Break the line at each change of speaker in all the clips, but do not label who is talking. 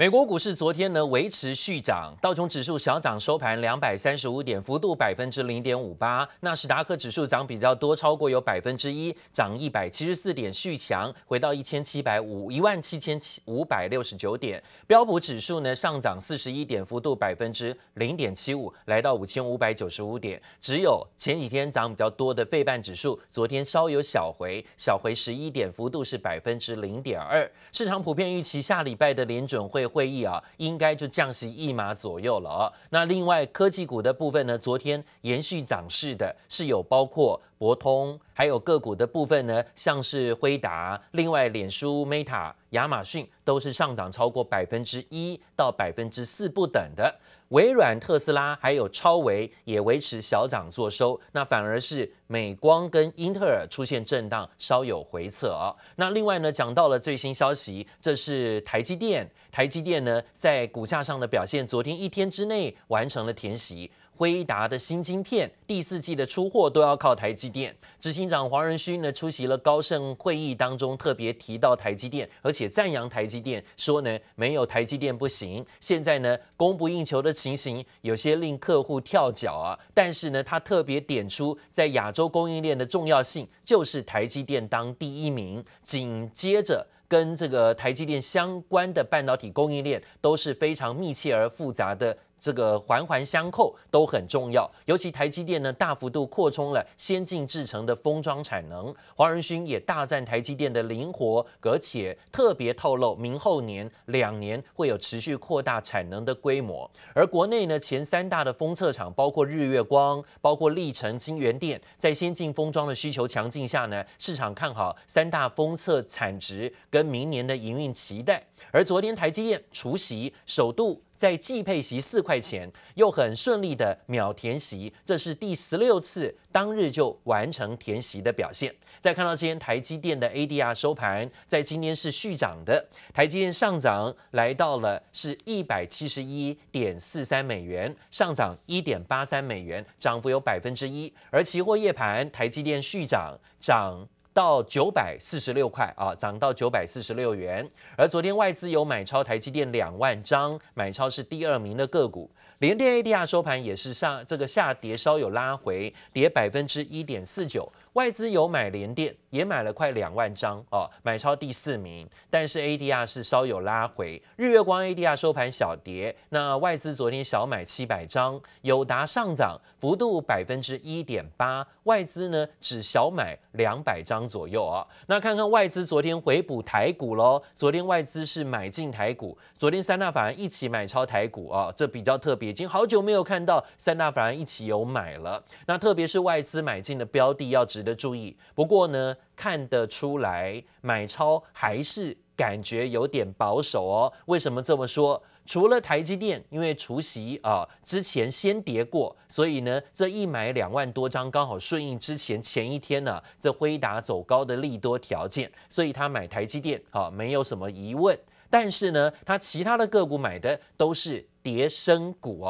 美国股市昨天呢维持续涨，道琼指数小涨收盘两百三十五点，幅度百分之零点五八。纳斯达克指数涨比较多，超过有百分之一，涨一百七十四点，续强回到一千七百五一万七千五百六十九点。标普指数呢上涨四十一点，幅度百分之零点七五，来到五千五百九十五点。只有前几天涨比较多的费半指数，昨天稍有小回，小回十一点，幅度是百分之零点二。市场普遍预期下礼拜的联准会。会议啊，应该就降息一码左右了啊。那另外科技股的部分呢，昨天延续涨势的，是有包括博通，还有个股的部分呢，像是辉达，另外脸书、Meta、亚马逊都是上涨超过百分之一到百分之四不等的。微软、特斯拉还有超维也维持小涨做收，那反而是美光跟英特尔出现震荡，稍有回撤。那另外呢，讲到了最新消息，这是台积电，台积电呢在股价上的表现，昨天一天之内完成了填息。辉达的新晶片第四季的出货都要靠台积电。执行长黄仁勋呢出席了高盛会议当中，特别提到台积电，而且赞扬台积电说呢没有台积电不行。现在呢供不应求的情形，有些令客户跳脚啊。但是呢他特别点出在亚洲供应链的重要性，就是台积电当第一名。紧接着跟这个台积电相关的半导体供应链都是非常密切而复杂的。这个环环相扣都很重要，尤其台积电呢，大幅度扩充了先进制程的封装产能。黄仁勋也大赞台积电的灵活，而且特别透露明后年两年会有持续扩大产能的规模。而国内呢，前三大的封测厂包括日月光、包括历成、晶源店，在先进封装的需求强劲下呢，市场看好三大封测产值跟明年的营运期待。而昨天台积电出席首度。在既配席四块钱，又很顺利的秒填席，这是第十六次当日就完成填席的表现。再看到今天台积电的 ADR 收盘，在今天是续涨的，台积电上涨来到了是一百七十一点四三美元，上涨一点八三美元，涨幅有百分之一。而期货夜盘台积电续涨，涨。到九百四十六块啊，涨到九百四十六元。而昨天外资有买超台积电两万张，买超是第二名的个股。联电 ADR 收盘也是上这个下跌稍有拉回，跌百分之一点四九。外资有买联电，也买了快两万张哦，买超第四名。但是 ADR 是稍有拉回，日月光 ADR 收盘小跌。那外资昨天小买七百张，友达上涨幅度百分之一点八，外资呢只小买两百张左右啊。那看看外资昨天回补台股喽，昨天外资是买进台股，昨天三大法人一起买超台股啊，这比较特别，已经好久没有看到三大法人一起有买了。那特别是外资买进的标的要。值得注意，不过呢，看得出来买超还是感觉有点保守哦。为什么这么说？除了台积电，因为除夕啊之前先跌过，所以呢，这一买两万多张，刚好顺应之前前一天呢这辉达走高的利多条件，所以他买台积电啊没有什么疑问。但是呢，他其他的个股买的都是叠升股，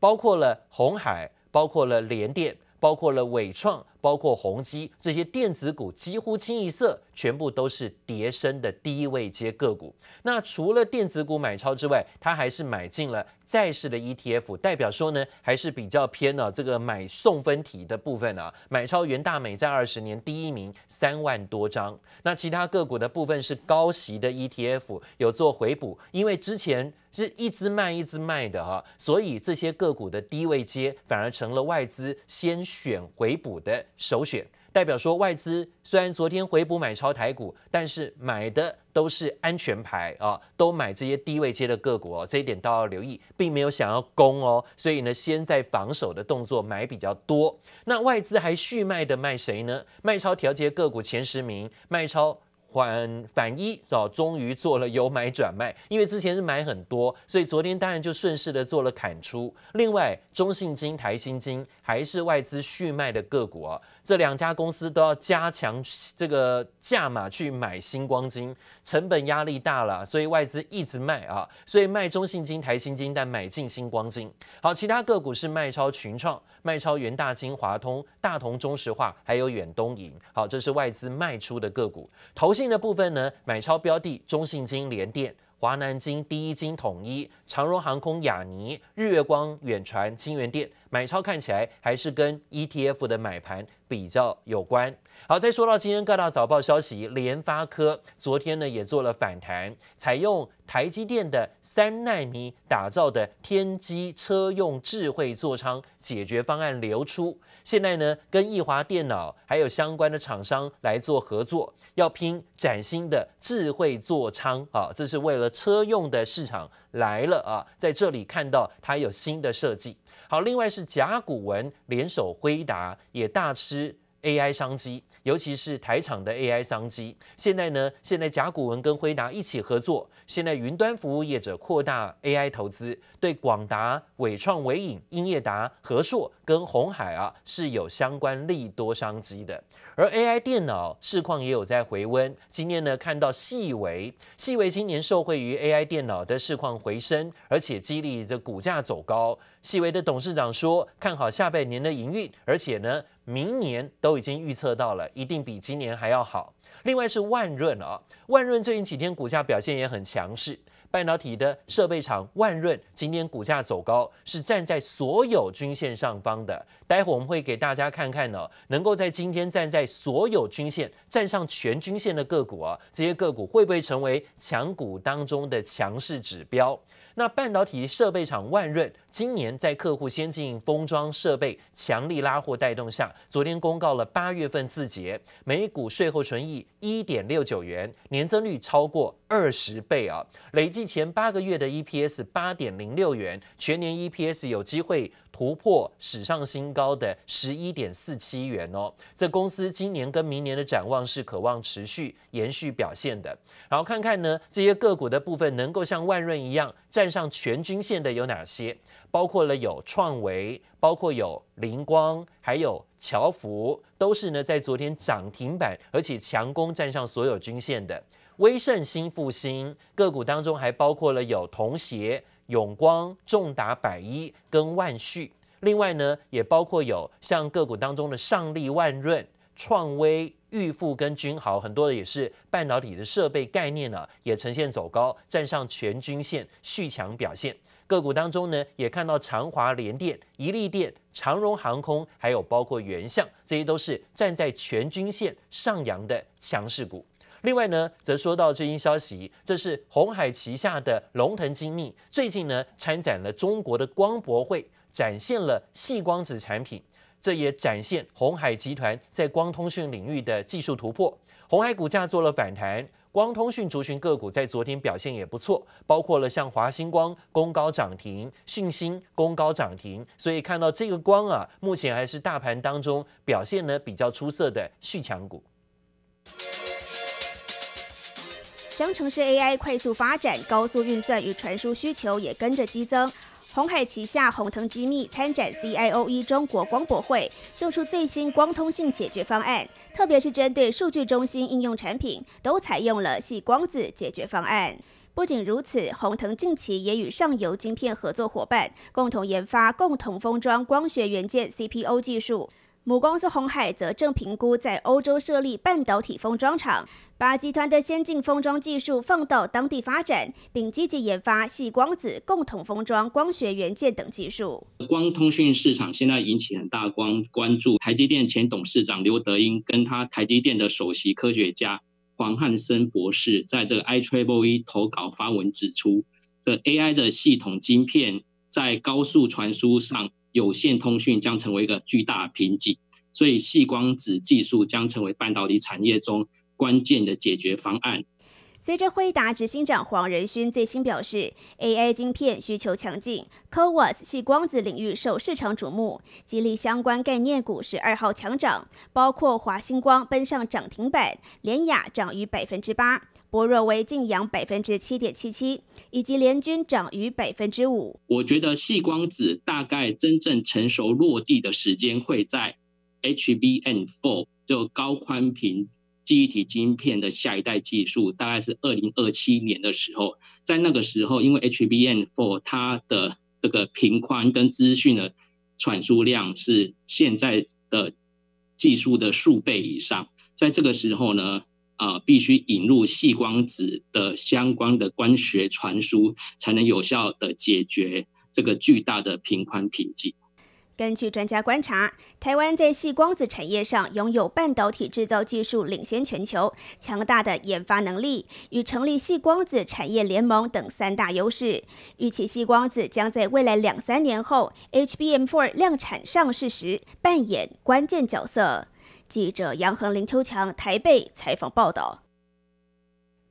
包括了红海，包括了联电，包括了伟创。包括宏基这些电子股几乎清一色，全部都是叠升的低位接个股。那除了电子股买超之外，它还是买进了在市的 ETF，代表说呢还是比较偏呢这个买送分题的部分啊，买超元大美在二十年第一名三万多张。那其他个股的部分是高息的 ETF 有做回补，因为之前是一直卖一直卖的哈，所以这些个股的低位接反而成了外资先选回补的。首选代表说，外资虽然昨天回补买超台股，但是买的都是安全牌啊，都买这些低位接的个股，这一点都要留意，并没有想要攻哦，所以呢，先在防守的动作买比较多。那外资还续卖的卖谁呢？卖超调节个股前十名，卖超。反反一早终于做了由买转卖，因为之前是买很多，所以昨天当然就顺势的做了砍出。另外中信金、台新金还是外资续卖的个股啊，这两家公司都要加强这个价码去买新光金，成本压力大了，所以外资一直卖啊，所以卖中信金、台新金，但买进新光金。好，其他个股是卖超群创、卖超元大、金华通、大同、中石化，还有远东银。好，这是外资卖出的个股。投。信的部分呢，买超标的中信金、联电、华南金、第一金、统一、长荣航空、亚尼、日月光、远传、金源店，买超看起来还是跟 ETF 的买盘比较有关。好，再说到今天各大早报消息，联发科昨天呢也做了反弹，采用台积电的三纳米打造的天玑车用智慧座舱解决方案流出。现在呢，跟易华电脑还有相关的厂商来做合作，要拼崭新的智慧座舱啊，这是为了车用的市场来了啊，在这里看到它有新的设计。好，另外是甲骨文联手辉达也大吃 AI 商机，尤其是台厂的 AI 商机。现在呢，现在甲骨文跟辉达一起合作。现在云端服务业者扩大 AI 投资，对广达、伟创、伟影、英业达、和硕跟红海啊是有相关利多商机的。而 AI 电脑市况也有在回温。今年呢，看到细维，细维今年受惠于 AI 电脑的市况回升，而且激励着股价走高。细维的董事长说，看好下半年的营运，而且呢。明年都已经预测到了，一定比今年还要好。另外是万润啊，万润最近几天股价表现也很强势。半导体的设备厂万润今天股价走高，是站在所有均线上方的。待会我们会给大家看看呢，能够在今天站在所有均线、站上全均线的个股啊，这些个股会不会成为强股当中的强势指标？那半导体设备厂万润。今年在客户先进封装设备强力拉货带动下，昨天公告了八月份，字节每股税后纯益一点六九元，年增率超过二十倍啊！累计前八个月的 EPS 八点零六元，全年 EPS 有机会突破史上新高的十一点四七元哦。这公司今年跟明年的展望是渴望持续延续表现的。然后看看呢这些个股的部分能够像万润一样站上全均线的有哪些？包括了有创维，包括有灵光，还有乔福，都是呢在昨天涨停板，而且强攻站上所有均线的。威盛新富兴个股当中，还包括了有同协、永光、重达、百一跟万旭。另外呢，也包括有像个股当中的上利、万润、创威、裕富跟君豪，很多的也是半导体的设备概念呢，也呈现走高，站上全均线，续强表现。个股当中呢，也看到长华联电、一利电、长荣航空，还有包括元相，这些都是站在全均线上扬的强势股。另外呢，则说到最新消息，这是红海旗下的龙腾精密，最近呢参展了中国的光博会，展现了细光子产品，这也展现红海集团在光通讯领域的技术突破。红海股价做了反弹。光通讯族群个股在昨天表现也不错，包括了像华星光、公高涨停、讯芯公高涨停，所以看到这个光啊，目前还是大盘当中表现呢比较出色的续强股。
商城市 AI 快速发展，高速运算与传输需求也跟着激增。红海旗下红腾机密参展 CIOE 中国光博会，秀出最新光通信解决方案，特别是针对数据中心应用产品，都采用了系光子解决方案。不仅如此，红腾近期也与上游晶片合作伙伴共同研发、共同封装光学元件 CPO 技术。母公司红海则正评估在欧洲设立半导体封装厂，把集团的先进封装技术放到当地发展，并积极研发系光子、共同封装、光学元件等技术。
光通讯市场现在引起很大光关注。台积电前董事长刘德英跟他台积电的首席科学家黄汉森博士在这个 i t r e n d 投稿发文指出，这 AI 的系统晶片在高速传输上。有线通讯将成为一个巨大瓶颈，所以细光子技术将成为半导体产业中关键的解决方案。
随着辉达执行长黄仁勋最新表示，AI 晶片需求强劲，CoWoS 细光子领域受市场瞩目，激励相关概念股十二号强涨，包括华星光奔上涨停板，联雅涨逾百分之八。博若威净扬百分之七点七七，以及联军涨逾百分之五。
我觉得细光子大概真正成熟落地的时间会在 HBN Four，就高宽频记忆体晶片的下一代技术，大概是二零二七年的时候。在那个时候，因为 HBN Four 它的这个频宽跟资讯的传输量是现在的技术的数倍以上，在这个时候呢。啊，必须引入细光子的相关的光学传输，才能有效的解决这个巨大的频宽瓶颈。
根据专家观察，台湾在细光子产业上拥有半导体制造技术领先全球、强大的研发能力与成立细光子产业联盟等三大优势。预期细光子将在未来两三年后 HBM4 量产上市时扮演关键角色。记者杨恒林、秋强台北采访报
道。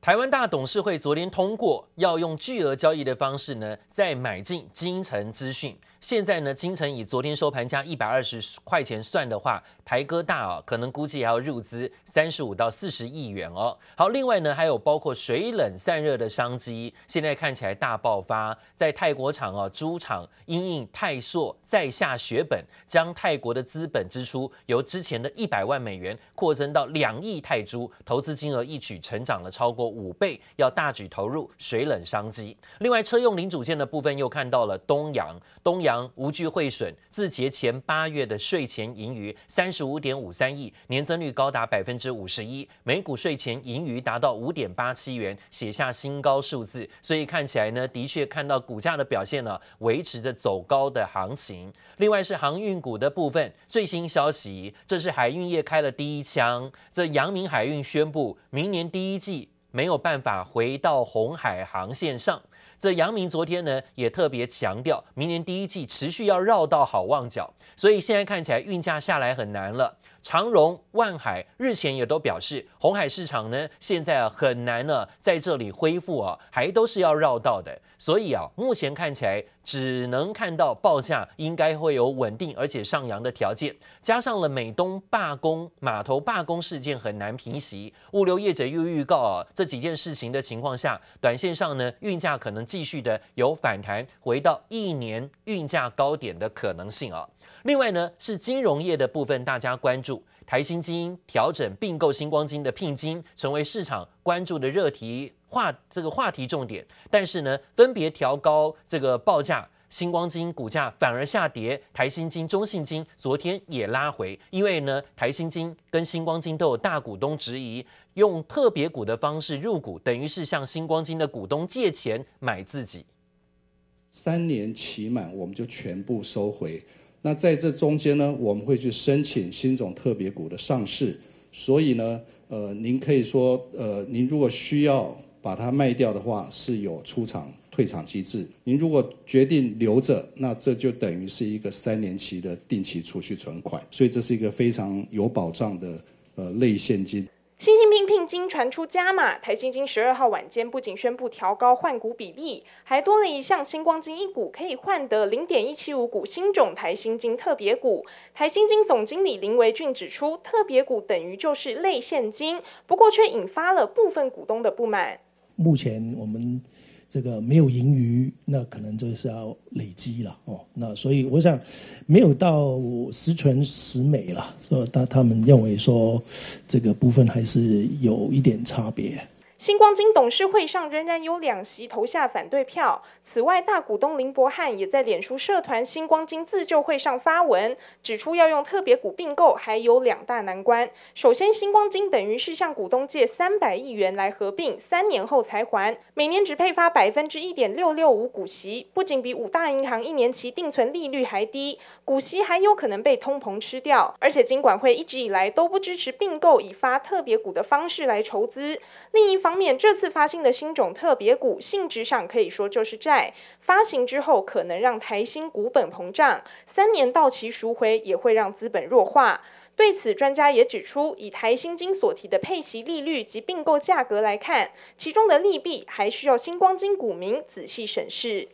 台湾大董事会昨天通过，要用巨额交易的方式呢，再买进金城资讯。现在呢，金城以昨天收盘价一百二十块钱算的话，台哥大哦，可能估计还要入资三十五到四十亿元哦。好，另外呢，还有包括水冷散热的商机，现在看起来大爆发。在泰国厂哦，猪场英应泰硕再下血本，将泰国的资本支出由之前的一百万美元扩增到两亿泰铢，投资金额一举成长了超过五倍，要大举投入水冷商机。另外，车用零组件的部分又看到了东洋，东洋。无惧汇损，自节前八月的税前盈余三十五点五三亿，年增率高达百分之五十一，每股税前盈余达到五点八七元，写下新高数字。所以看起来呢，的确看到股价的表现呢，维持着走高的行情。另外是航运股的部分，最新消息，这是海运业开了第一枪。这阳明海运宣布，明年第一季没有办法回到红海航线上。这杨明昨天呢也特别强调，明年第一季持续要绕到好望角，所以现在看起来运价下来很难了。长荣、万海日前也都表示，红海市场呢现在啊很难呢在这里恢复啊，还都是要绕道的。所以啊，目前看起来只能看到报价应该会有稳定而且上扬的条件。加上了美东罢工、码头罢工事件很难平息，物流业者又预告啊这几件事情的情况下，短线上呢运价可能继续的有反弹，回到一年运价高点的可能性啊。另外呢，是金融业的部分，大家关注台新金调整并购星光金的聘金，成为市场关注的热题话这个话题重点。但是呢，分别调高这个报价，星光金股价反而下跌，台新金、中信金昨天也拉回，因为呢，台新金跟星光金都有大股东质疑，用特别股的方式入股，等于是向星光金的股东借钱买自己。
三年期满，我们就全部收回。那在这中间呢，我们会去申请新总特别股的上市，所以呢，呃，您可以说，呃，您如果需要把它卖掉的话，是有出场退场机制；您如果决定留着，那这就等于是一个三年期的定期储蓄存款，所以这是一个非常有保障的，呃，类现金。
新兴拼聘金传出加码，台新金十二号晚间不仅宣布调高换股比例，还多了一项星光金一股可以换得零点一七五股新种台新金特别股。台新金总经理林维俊指出，特别股等于就是类现金，不过却引发了部分股东的不满。
目前我们。这个没有盈余，那可能就是要累积了哦。那所以我想，没有到十全十美了。以他他们认为说，这个部分还是有一点差别。
星光金董事会上仍然有两席投下反对票。此外，大股东林伯翰也在脸书社团“星光金自救会上”发文，指出要用特别股并购，还有两大难关。首先，星光金等于是向股东借三百亿元来合并，三年后才还，每年只配发百分之一点六六五股息，不仅比五大银行一年期定存利率还低，股息还有可能被通膨吃掉。而且，金管会一直以来都不支持并购以发特别股的方式来筹资。另一方。方面，这次发行的新种特别股性质上可以说就是债，发行之后可能让台新股本膨胀，三年到期赎回也会让资本弱化。对此，专家也指出，以台新金所提的配息利率及并购价格来看，其中的利弊还需要星光金股民仔细审视。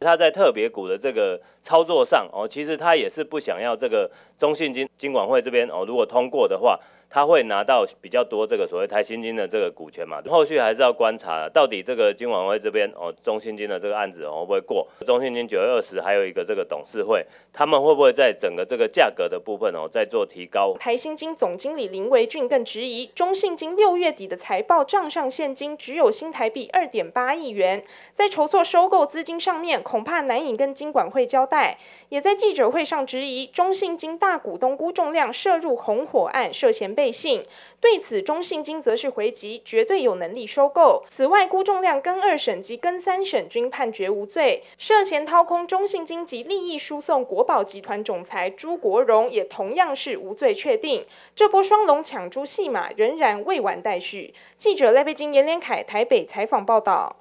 他在特别股的这个操作上，哦，其实他也是不想要这个中信金金管会这边哦，如果通过的话。他会拿到比较多这个所谓台新金的这个股权嘛？后续还是要观察到底这个金管会这边哦，中信金的这个案子会不会过？中信金九月二十还有一个这个董事会，他们会不会在整个这个价格的部分哦，再做提高？
台新金总经理林维俊更质疑，中信金六月底的财报账上现金只有新台币二点八亿元，在筹措收购资金上面恐怕难以跟金管会交代。也在记者会上质疑，中信金大股东辜仲亮涉入红火案，涉嫌被。背信，对此中信金则是回击，绝对有能力收购。此外，辜仲量跟二审及跟三审均判决无罪，涉嫌掏空中信金及利益输送国宝集团总裁朱国荣也同样是无罪确定。这波双龙抢珠戏码仍然未完待续。记者赖佩金、严连凯台北采访报道。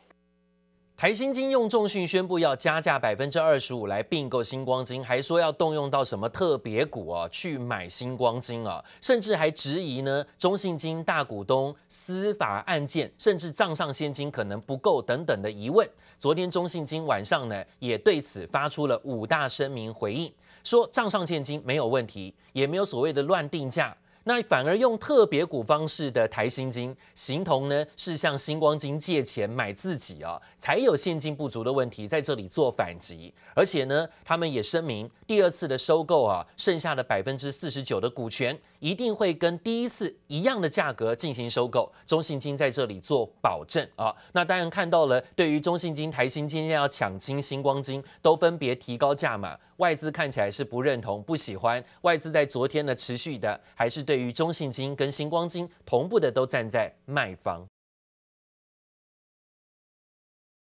台新金用重讯宣布要加价百分之二十五来并购星光金，还说要动用到什么特别股啊去买星光金啊，甚至还质疑呢中信金大股东司法案件，甚至账上现金可能不够等等的疑问。昨天中信金晚上呢也对此发出了五大声明回应，说账上现金没有问题，也没有所谓的乱定价。那反而用特别股方式的台新金，形同呢是向星光金借钱买自己啊，才有现金不足的问题在这里做反击。而且呢，他们也声明，第二次的收购啊，剩下的百分之四十九的股权一定会跟第一次一样的价格进行收购。中信金在这里做保证啊。那当然看到了，对于中信金、台新金要抢金，星光金，都分别提高价码。外资看起来是不认同、不喜欢外资，在昨天呢持续的，还是对于中信金跟星光金同步的都站在卖方。